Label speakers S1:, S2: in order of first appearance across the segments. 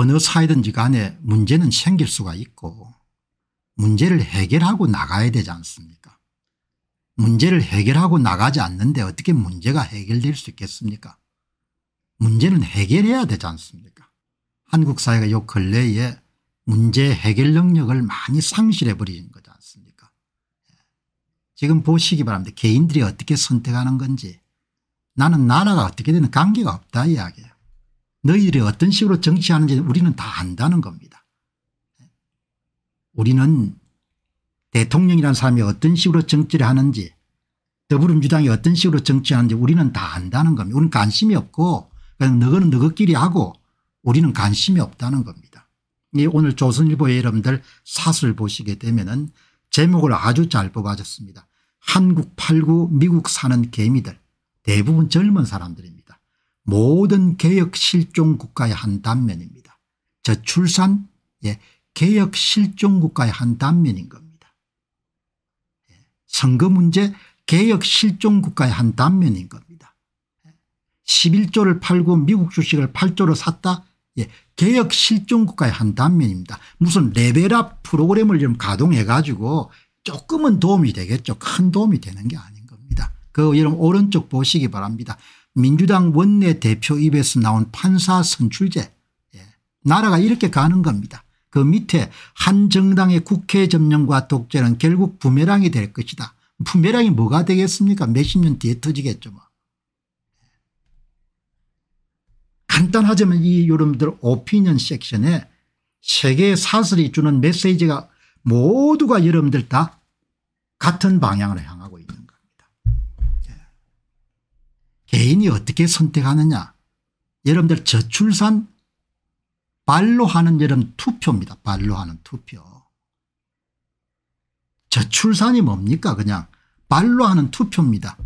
S1: 어느 사이든지 간에 문제는 생길 수가 있고 문제를 해결하고 나가야 되지 않습니까 문제를 해결하고 나가지 않는데 어떻게 문제가 해결될 수 있겠습니까 문제는 해결해야 되지 않습니까 한국 사회가 요 근래에 문제 해결 능력을 많이 상실해 버린 거지 않습니까 지금 보시기 바랍니다 개인들이 어떻게 선택하는 건지 나는 나라가 어떻게 되는 관계가 없다 이야기예요 너희들이 어떤 식으로 정치하는지 우리는 다 안다는 겁니다. 우리는 대통령이라는 사람이 어떤 식으로 정치를 하는지 더불어민주당이 어떤 식으로 정치하는지 우리는 다 안다는 겁니다. 우리는 관심이 없고 그냥 너거는 너거끼리 하고 우리는 관심이 없다는 겁니다. 오늘 조선일보에 여러분들 사설 보시게 되면 은 제목을 아주 잘 뽑아줬습니다. 한국 팔구 미국 사는 개미들 대부분 젊은 사람들입니다. 모든 개혁 실종 국가의 한 단면입니다. 저출산 예, 개혁 실종 국가의 한 단면인 겁니다. 예, 선거 문제 개혁 실종 국가의 한 단면인 겁니다. 11조를 예, 팔고 미국 주식을 8조로 샀다. 예, 개혁 실종 국가의 한 단면입니다. 무슨 레벨업 프로그램을 좀 가동해 가지고 조금은 도움이 되겠죠. 큰 도움이 되는 게 아닌 겁니다. 그 여러분 오른쪽 보시기 바랍니다. 민주당 원내대표 입에서 나온 판사 선출제 예. 나라가 이렇게 가는 겁니다. 그 밑에 한 정당의 국회 점령과 독재는 결국 부메랑이 될 것이다. 부메랑이 뭐가 되겠습니까 몇십 년 뒤에 터지겠죠. 뭐. 예. 간단하자면 이 여러분들 오피니언 섹션에 세계 사슬이 주는 메시지가 모두가 여러분들 다 같은 방향을 향하고 있는 개인이 어떻게 선택하느냐. 여러분들 저출산 발로 하는 여러분 투표입니다. 발로 하는 투표. 저출산이 뭡니까 그냥 발로 하는 투표입니다.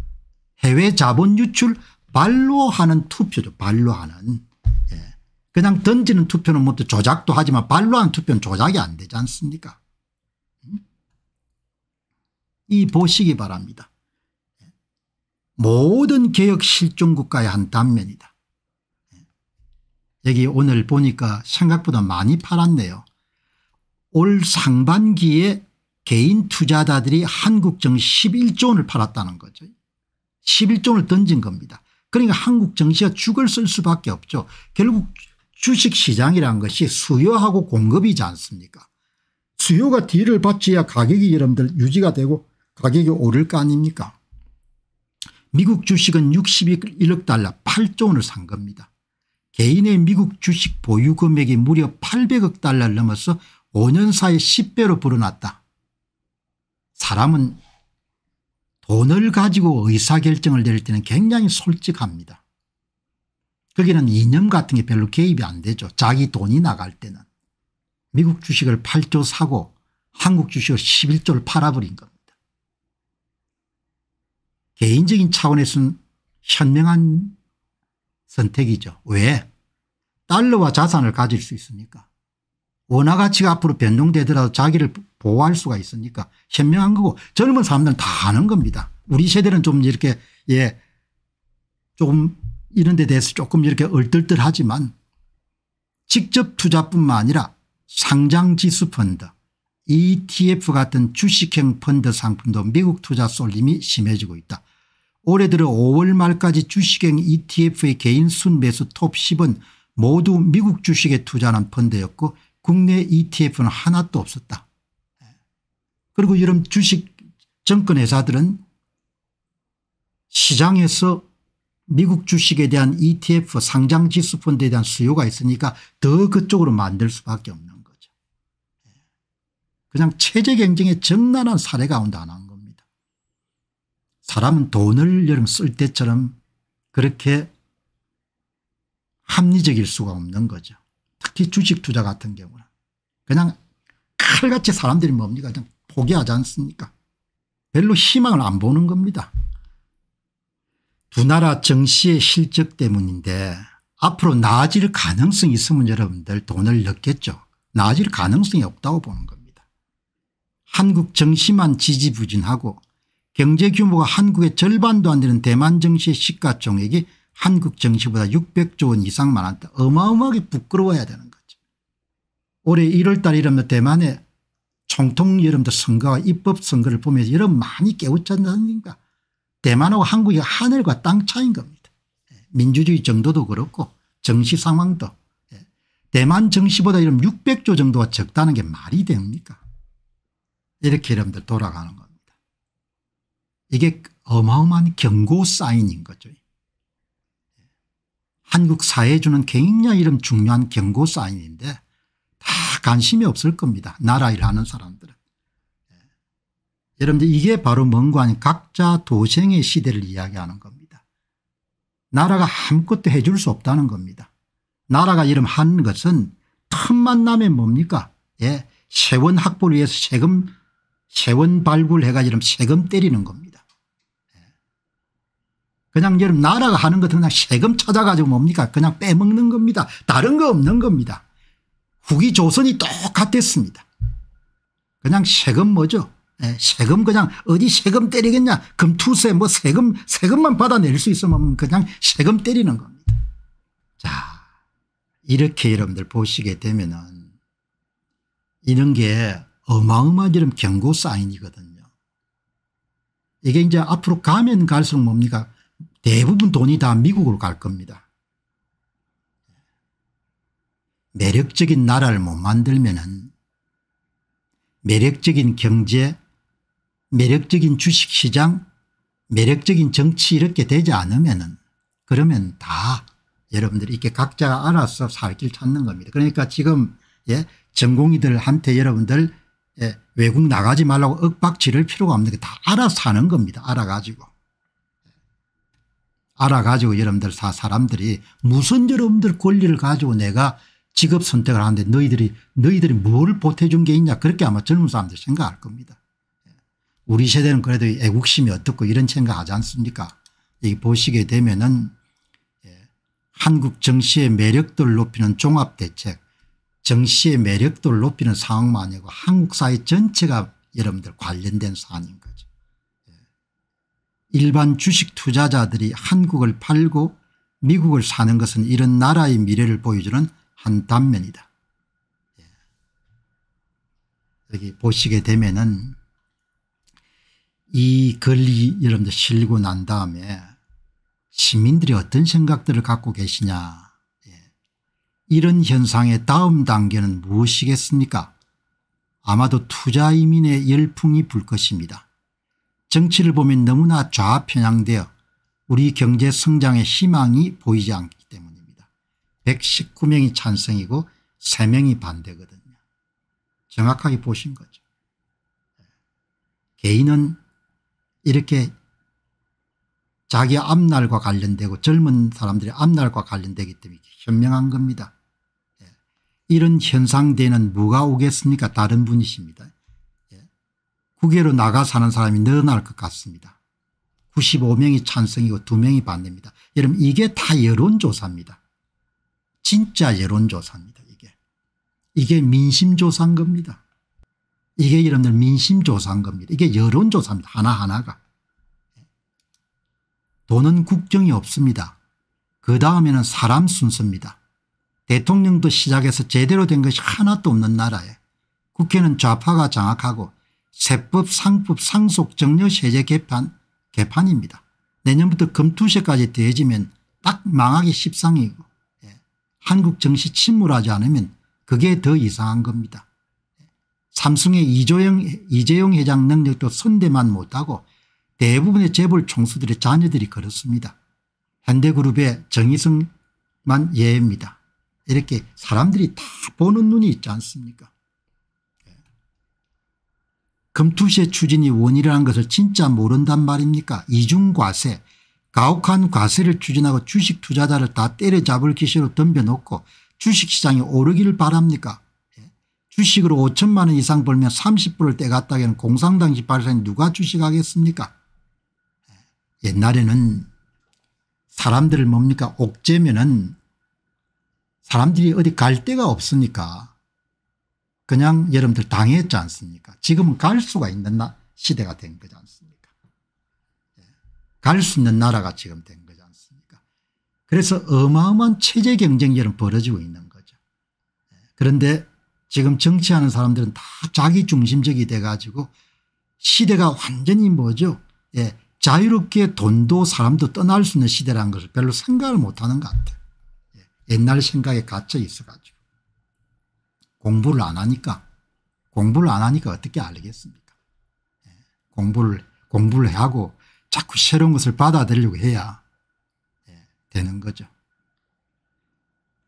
S1: 해외 자본 유출 발로 하는 투표죠. 발로 하는. 예. 그냥 던지는 투표는 뭐 조작도 하지만 발로 하는 투표는 조작이 안 되지 않습니까 음? 이 보시기 바랍니다. 모든 개혁 실종국가의 한 단면이다. 여기 오늘 보니까 생각보다 많이 팔았네요. 올 상반기에 개인 투자자들이 한국증 11조 원을 팔았다는 거죠. 11조 원을 던진 겁니다. 그러니까 한국 정시가 죽을 쓸 수밖에 없죠. 결국 주식시장이라는 것이 수요하고 공급이지 않습니까 수요가 뒤를 받쳐야 가격이 여러분들 유지가 되고 가격이 오를 거 아닙니까 미국 주식은 61억 달러 8조 원을 산 겁니다. 개인의 미국 주식 보유 금액이 무려 800억 달러를 넘어서 5년 사이 10배로 불어났다. 사람은 돈을 가지고 의사결정을 내릴 때는 굉장히 솔직합니다. 거기는 이념 같은 게 별로 개입이 안 되죠. 자기 돈이 나갈 때는. 미국 주식을 8조 사고 한국 주식을 11조를 팔아버린 겁니다. 개인적인 차원에서는 현명한 선택이죠. 왜? 달러와 자산을 가질 수있습니까 원화 가치가 앞으로 변동되더라도 자기를 보호할 수가 있습니까 현명한 거고 젊은 사람들은 다 아는 겁니다. 우리 세대는 좀 이렇게 예 조금 이런 데 대해서 조금 이렇게 얼떨떨하지만 직접 투자뿐만 아니라 상장 지수 펀드 ETF 같은 주식형 펀드 상품도 미국 투자 쏠림이 심해지고 있다. 올해 들어 5월 말까지 주식형 ETF의 개인 순매수 톱 10은 모두 미국 주식에 투자하는 펀드였고 국내 ETF는 하나도 없었다. 그리고 이런 주식 정권회사들은 시장에서 미국 주식에 대한 ETF 상장 지수 펀드에 대한 수요가 있으니까 더 그쪽으로 만들 수밖에 없는 거죠. 그냥 체제 경쟁의 정난한 사례가 온다 하는 사람은 돈을 여러분 쓸 때처럼 그렇게 합리적일 수가 없는 거죠. 특히 주식 투자 같은 경우는 그냥 칼같이 사람들이 뭡니까 그냥 포기하지 않습니까 별로 희망을 안 보는 겁니다. 두 나라 정시의 실적 때문인데 앞으로 나아질 가능성이 있으면 여러분들 돈을 넣겠죠. 나아질 가능성이 없다고 보는 겁니다. 한국 정시만 지지부진하고 경제 규모가 한국의 절반도 안 되는 대만 증시의 시가총액이 한국 증시보다 600조 원 이상 많았다. 어마어마하게 부끄러워야 되는 거죠. 올해 1월 달 이러면 대만의 총통 여러분들 선거와 입법 선거를 보면서 여러분 많이 깨우쳤는가. 대만하고 한국이 하늘과 땅 차이인 겁니다. 예, 민주주의 정도도 그렇고 정시 상황도 예, 대만 정시보다 이런 600조 정도가 적다는 게 말이 됩니까 이렇게 여러분들 돌아가는 겁니다. 이게 어마어마한 경고 사인인 거죠. 한국 사회에 주는 굉장히 이런 중요한 경고 사인인데 다 관심이 없을 겁니다. 나라 일하는 사람들은. 예. 여러분들 이게 바로 뭔가 아닌 각자 도생의 시대를 이야기하는 겁니다. 나라가 아무것도 해줄 수 없다는 겁니다. 나라가 이름 한 것은 틈만 나면 뭡니까 예, 세원 확보를 위해서 세금 세원 발굴해가 이름 세금 때리는 겁니다. 그냥 여러 나라가 하는 것은 그냥 세금 찾아가지고 뭡니까 그냥 빼먹는 겁니다. 다른 거 없는 겁니다. 후기 조선이 똑같았습니다. 그냥 세금 뭐죠 예, 세금 그냥 어디 세금 때리겠냐 금투세 뭐 세금 세금만 받아낼 수 있으면 그냥 세금 때리는 겁니다. 자 이렇게 여러분들 보시게 되면은 이런 게 어마어마한 이런 경고 사인이거든요. 이게 이제 앞으로 가면 갈수록 뭡니까 대부분 돈이 다 미국으로 갈 겁니다. 매력적인 나라를 못 만들면 매력적인 경제 매력적인 주식시장 매력적인 정치 이렇게 되지 않으면 그러면 다 여러분들이 이렇게 각자 알아서 살길 찾는 겁니다. 그러니까 지금 예, 전공이들한테 여러분들 예, 외국 나가지 말라고 억박지를 필요가 없는 게 다 알아서 하는 겁니다. 알아가지고. 알아가지고 여러분들 다 사람들이 무슨 여러분들 권리를 가지고 내가 직업 선택을 하는데 너희들이 너희들이 뭘 보태준 게 있냐 그렇게 아마 젊은 사람들 생각할 겁니다. 예. 우리 세대는 그래도 애국심이 어떻고 이런 생각하지 않습니까 이 보시게 되면 은 예, 한국 정치의 매력도를 높이는 종합대책 정치의 매력도를 높이는 상황만 아니고 한국 사회 전체가 여러분들 관련된 사안인 거예요. 일반 주식 투자자들이 한국을 팔고 미국을 사는 것은 이런 나라의 미래를 보여주는 한 단면이다. 예. 여기 보시게 되면은 이 글이 여러분들 실고 난 다음에 시민들이 어떤 생각들을 갖고 계시냐 예. 이런 현상의 다음 단계는 무엇이겠습니까 아마도 투자이민의 열풍이 불 것입니다. 정치를 보면 너무나 좌편향되어 우리 경제 성장의 희망이 보이지 않기 때문입니다. 119명이 찬성이고 3명이 반대거든요. 정확하게 보신 거죠. 예. 개인은 이렇게 자기 앞날과 관련되고 젊은 사람들의 앞날과 관련되기 때문에 현명한 겁니다. 예. 이런 현상대는 누가 오겠습니까 다른 분이십니다. 국외로 나가 사는 사람이 늘어날 것 같습니다. 95명이 찬성이고 2명이 반대입니다. 여러분 이게 다 여론조사입니다. 진짜 여론조사입니다 이게. 이게 민심조사인 겁니다. 이게 여러분들 민심조사인 겁니다. 이게 여론조사입니다. 하나하나가. 돈은 국정이 없습니다. 그 다음에는 사람 순서입니다. 대통령도 시작해서 제대로 된 것이 하나도 없는 나라에 국회는 좌파가 장악하고 세법 상법 상속 정려 세제 개판 개판입니다. 내년부터 금투세까지 더해지면 딱 망하기 십상이고 예. 한국 정시 침몰하지 않으면 그게 더 이상한 겁니다. 삼성의 이조영, 이재용 회장 능력도 선대만 못하고 대부분의 재벌 총수들의 자녀들이 그렇습니다. 현대그룹의 정희승만 예입니다. 이렇게 사람들이 다 보는 눈이 있지 않습니까 금투시의 추진이 원이라는 인 것을 진짜 모른단 말입니까 이중과세 가혹한 과세를 추진하고 주식 투자자를 다 때려잡을 기세로 덤벼놓고 주식시장이 오르기를 바랍니까 예? 주식으로 5천만 원 이상 벌면 30%를 떼갔다기는 공산당 1 8세 누가 주식하겠습니까 예? 옛날에는 사람들을 뭡니까 옥죄면은 사람들이 어디 갈 데가 없으니까 그냥 여러분들 당했지 않습니까 지금은 갈 수가 있는 나, 시대가 된 거지 않습니까 예. 갈수 있는 나라가 지금 된 거지 않습니까 그래서 어마어마한 체제 경쟁이 벌어지고 있는 거죠 예. 그런데 지금 정치하는 사람들은 다 자기 중심적이 돼가지고 시대가 완전히 뭐죠 예. 자유롭게 돈도 사람도 떠날 수 있는 시대라는 것을 별로 생각을 못하는 것 같아요. 예. 옛날 생각에 갇혀 있어가지고. 공부를 안 하니까 공부를 안 하니까 어떻게 알겠습니까 예, 공부를 공부를 하고 자꾸 새로운 것을 받아들이려고 해야 예, 되는 거죠.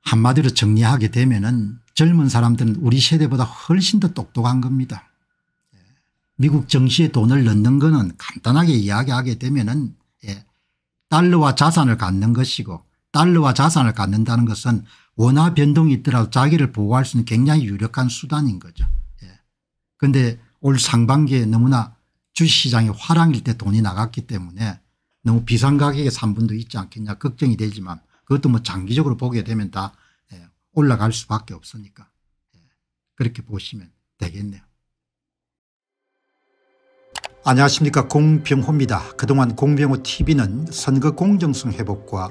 S1: 한마디로 정리하게 되면은 젊은 사람들은 우리 세대보다 훨씬 더 똑똑한 겁니다. 예, 미국 정시에 돈을 넣는 거는 간단하게 이야기하게 되면은 달러와 자산을 갖는 것이고 달러와 자산을 갖는다는 것은 원화 변동이 있더라도 자기를 보호할 수 있는 굉장히 유력한 수단인 거죠. 그런데 예. 올 상반기에 너무나 주시장이 화랑일 때 돈이 나갔기 때문에 너무 비상 가격에 산 분도 있지 않겠냐 걱정이 되지만 그것도 뭐 장기적으로 보게 되면 다 예. 올라갈 수밖에 없으니까 예. 그렇게 보시면 되겠네요. 안녕하십니까 공병호입니다. 그동안 공병호 tv는 선거 공정성 회복과